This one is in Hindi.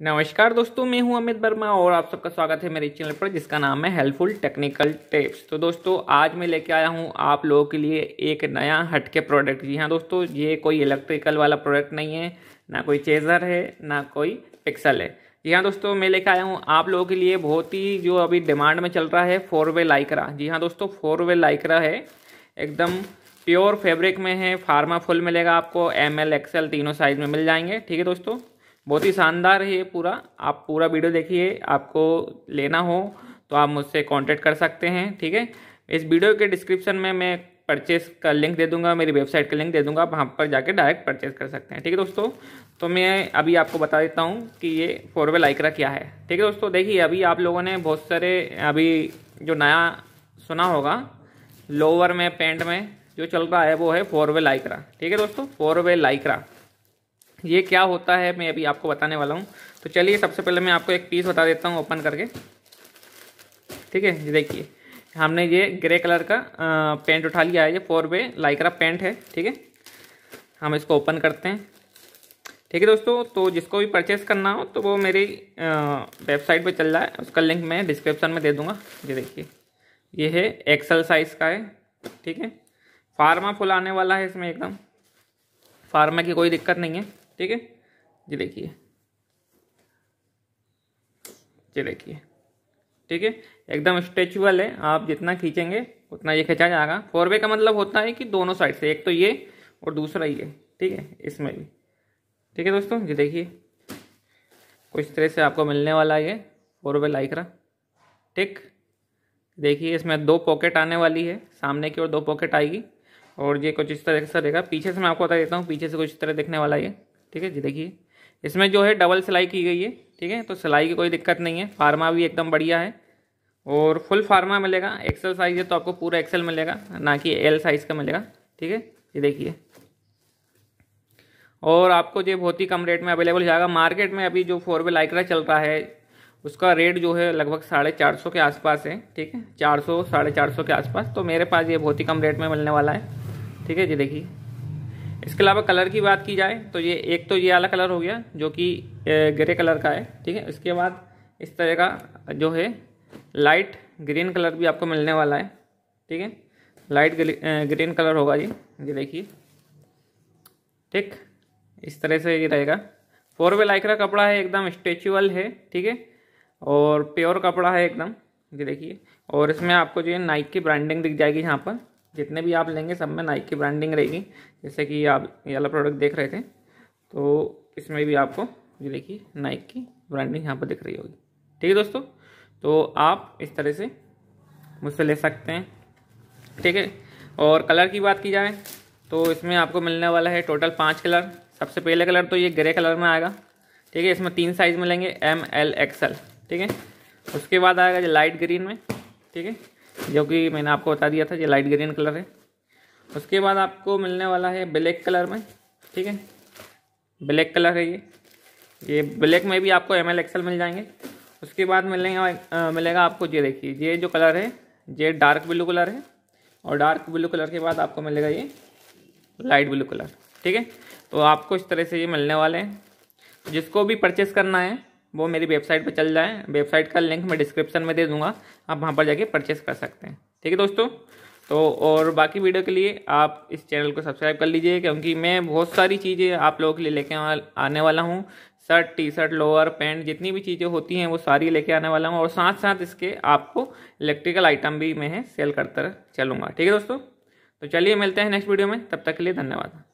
नमस्कार दोस्तों मैं हूं अमित वर्मा और आप सबका स्वागत है मेरे चैनल पर जिसका नाम है हेल्पफुल टेक्निकल टिप्स तो दोस्तों आज मैं लेके आया हूं आप लोगों के लिए एक नया हटके प्रोडक्ट जी हाँ दोस्तों ये कोई इलेक्ट्रिकल वाला प्रोडक्ट नहीं है ना कोई चेजर है ना कोई पिक्सल है जी हाँ दोस्तों मैं लेके आया हूँ आप लोगों के लिए बहुत ही जो अभी डिमांड में चल रहा है फोर वे लाइकरा जी हाँ दोस्तों फोर वे लाइकरा है एकदम प्योर फेब्रिक में है फार्मा फुल मिलेगा आपको एम एल एक्सएल तीनों साइज में मिल जाएंगे ठीक है दोस्तों बहुत ही शानदार है ये पूरा आप पूरा वीडियो देखिए आपको लेना हो तो आप मुझसे कांटेक्ट कर सकते हैं ठीक है इस वीडियो के डिस्क्रिप्शन में मैं परचेस का लिंक दे दूंगा मेरी वेबसाइट का लिंक दे दूंगा आप वहाँ पर जाके डायरेक्ट परचेस कर सकते हैं ठीक है दोस्तों तो मैं अभी आपको बता देता हूँ कि ये फोर वे लाइकरा क्या है ठीक है दोस्तों देखिए अभी आप लोगों ने बहुत सारे अभी जो नया सुना होगा लोअर में पैंट में जो चल रहा है वो है फोर वे लाइकरा ठीक है दोस्तों फोर वे लाइकरा ये क्या होता है मैं अभी आपको बताने वाला हूँ तो चलिए सबसे पहले मैं आपको एक पीस बता देता हूँ ओपन करके ठीक है देखिए हमने ये ग्रे कलर का पेंट उठा लिया है ये फोर वे लाइकरा पेंट है ठीक है हम इसको ओपन करते हैं ठीक है दोस्तों तो जिसको भी परचेस करना हो तो वो मेरी वेबसाइट पे चल रहा है उसका लिंक मैं डिस्क्रिप्शन में दे दूंगा ये देखिए ये है एक्सल साइज़ का है ठीक है फार्मा फुल आने वाला है इसमें एकदम फार्मा की कोई दिक्कत नहीं है ठीक है ये देखिए ये देखिए ठीक है एकदम स्ट्रेचुअल है आप जितना खींचेंगे उतना ये खींचा जाएगा फोर वे का मतलब होता है कि दोनों साइड से एक तो ये और दूसरा ये ठीक है इसमें भी ठीक है दोस्तों ये देखिए कुछ तरह से आपको मिलने वाला है ये फोर वे रहा ठीक देखिए इसमें दो पॉकेट आने वाली है सामने की ओर दो पॉकेट आएगी और ये कुछ इस तरह से रहेगा पीछे से मैं आपको बता देता हूँ पीछे से कुछ इस तरह देखने वाला ये ठीक है जी देखिए इसमें जो है डबल सिलाई की गई है ठीक है तो सिलाई की कोई दिक्कत नहीं है फार्मा भी एकदम बढ़िया है और फुल फार्मा मिलेगा एक्सेल साइज है तो आपको पूरा एक्सेल मिलेगा ना कि एल साइज का मिलेगा ठीक है ये देखिए और आपको जो बहुत ही कम रेट में अवेलेबल हो जाएगा मार्केट में अभी जो फोर वे लाइक्रा चल रहा है उसका रेट जो है लगभग साढ़े चार सौ के आसपास है ठीक है चार सौ साढ़े चार सौ के आसपास तो मेरे पास ये बहुत ही कम रेट में मिलने वाला है ठीक है जी देखिए इसके अलावा कलर की बात की जाए तो ये एक तो ये वाला कलर हो गया जो कि ग्रे कलर का है ठीक है इसके बाद इस तरह का जो है लाइट ग्रीन कलर भी आपको मिलने वाला है ठीक है लाइट ग्रीन कलर होगा जी ये देखिए ठीक इस तरह से ये रहेगा फोर वे लाइकरा कपड़ा है एकदम स्ट्रेचुअल है ठीक है और प्योर कपड़ा है एकदम ये देखिए और इसमें आपको जो है नाइक की ब्रांडिंग दिख जाएगी यहाँ पर जितने भी आप लेंगे सब में नाइक की ब्रांडिंग रहेगी जैसे कि आप ये वाला प्रोडक्ट देख रहे थे तो इसमें भी आपको ये देखिए नाइक की ब्रांडिंग यहाँ पर दिख रही होगी ठीक है दोस्तों तो आप इस तरह से मुझसे ले सकते हैं ठीक है और कलर की बात की जाए तो इसमें आपको मिलने वाला है टोटल पाँच कलर सबसे पहले कलर तो ये ग्रे कलर में आएगा ठीक है इसमें तीन साइज़ मिलेंगे एम एल एक्सएल ठीक है उसके बाद आएगा जो लाइट ग्रीन में ठीक है जो कि मैंने आपको बता दिया था ये लाइट ग्रीन कलर है उसके बाद आपको मिलने वाला है ब्लैक कलर में ठीक है ब्लैक कलर है ये ये ब्लैक में भी आपको एम एल एक्सल मिल जाएंगे उसके बाद मिलेंगे मिलेगा आपको ये देखिए ये जो कलर है ये डार्क ब्लू कलर है और डार्क ब्लू कलर के बाद आपको मिलेगा ये लाइट ब्लू कलर ठीक है तो आपको इस तरह से ये मिलने वाले हैं जिसको भी परचेस करना है वो मेरी वेबसाइट पर चल जाए वेबसाइट का लिंक मैं डिस्क्रिप्शन में दे दूँगा आप वहाँ पर जाके परचेस कर सकते हैं ठीक है दोस्तों तो और बाकी वीडियो के लिए आप इस चैनल को सब्सक्राइब कर लीजिए क्योंकि मैं बहुत सारी चीज़ें आप लोगों के लिए लेके आने वाला हूँ shirt T shirt lower pant जितनी भी चीज़ें होती हैं वो सारी लेके आने वाला हूँ और साथ साथ इसके आपको इलेक्ट्रिकल आइटम भी मैं सेल करता चलूँगा ठीक है दोस्तों तो चलिए मिलते हैं नेक्स्ट वीडियो में तब तक के लिए धन्यवाद